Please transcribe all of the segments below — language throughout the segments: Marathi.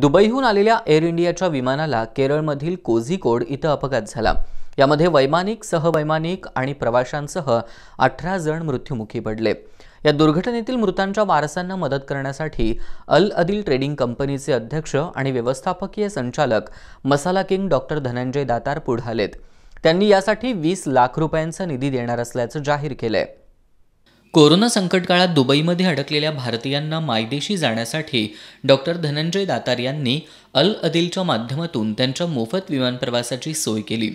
दुबईहून आलेल्या एअर इंडियाच्या विमानाला केरळमधील कोझिकोड इथं अपघात झाला यामध्ये वैमानिक सहवैमानिक आणि प्रवाशांसह अठरा जण मृत्युमुखी पडले या दुर्घटनेतील मृतांच्या वारसांना मदत करण्यासाठी अल अदिल ट्रेडिंग कंपनीचे अध्यक्ष आणि व्यवस्थापकीय संचालक मसाला किंग डॉक्टर धनंजय दातार पुढालेत त्यांनी यासाठी वीस लाख रुपयांचा निधी देणार असल्याचं जाहीर केलं आहे कोरोना संकट काळात दुबईमध्ये अडकलेल्या भारतीयांना मायदेशी जाण्यासाठी डॉक्टर धनंजय दातार यांनी अल अदिलच्या माध्यमातून त्यांच्या मोफत विमान प्रवासाची सोय केली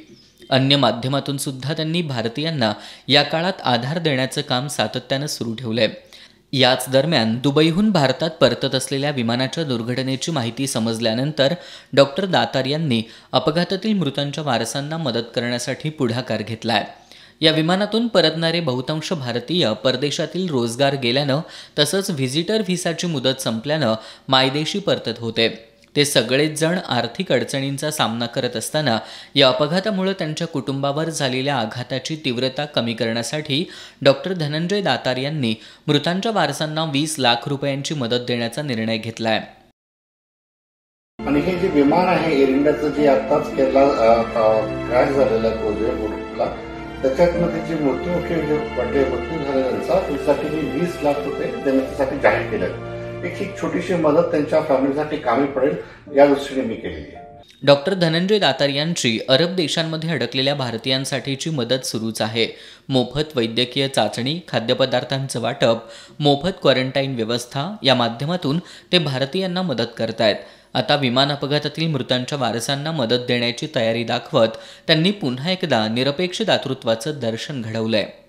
अन्य माध्यमातून सुद्धा त्यांनी भारतीयांना या काळात आधार देण्याचं काम सातत्यानं सुरू ठेवलं आहे याच दरम्यान दुबईहून भारतात परतत असलेल्या विमानाच्या दुर्घटनेची माहिती समजल्यानंतर डॉक्टर दातार यांनी अपघातातील मृतांच्या वारसांना मदत करण्यासाठी पुढाकार घेतला आहे या विमानातून परतणारे बहुतांश भारतीय परदेशातील रोजगार गेल्यानं तसंच व्हिजिटर व्हिसाची मुदत संपल्यानं मायदेशी परतत होते ते सगळेच जण आर्थिक अडचणींचा सामना करत असताना या अपघातामुळे त्यांच्या कुटुंबावर झालेल्या आघाताची तीव्रता कमी करण्यासाठी डॉक्टर धनंजय दातार यांनी मृतांच्या वारसांना वीस लाख रुपयांची मदत देण्याचा निर्णय घेतला आहे आणि हे जे विमान आहे एअर इंडियाचं जे आताच केला क्रॅश झालेला त्याच्यातनं त्याची मृत्यू म्हणजे मृत्यू त्यांचा त्याच्यासाठी मी वीस लाख रुपये त्यासाठी जाहीर केले एक ही छोटीशी मदत त्यांच्या फॅमिलीसाठी कामी पडेल या दृष्टीने मी केलेली आहे डॉक्टर धनंजय दातार यांची अरब देशांमध्ये अडकलेल्या भारतीयांसाठीची मदत सुरूच आहे मोफत वैद्यकीय चाचणी खाद्यपदार्थांचं वाटप मोफत क्वारंटाईन व्यवस्था या माध्यमातून ते भारतीयांना मदत करतायत आता विमान अपघातातील मृतांच्या वारसांना मदत देण्याची तयारी दाखवत त्यांनी पुन्हा एकदा निरपेक्ष दातृत्वाचं दर्शन घडवलं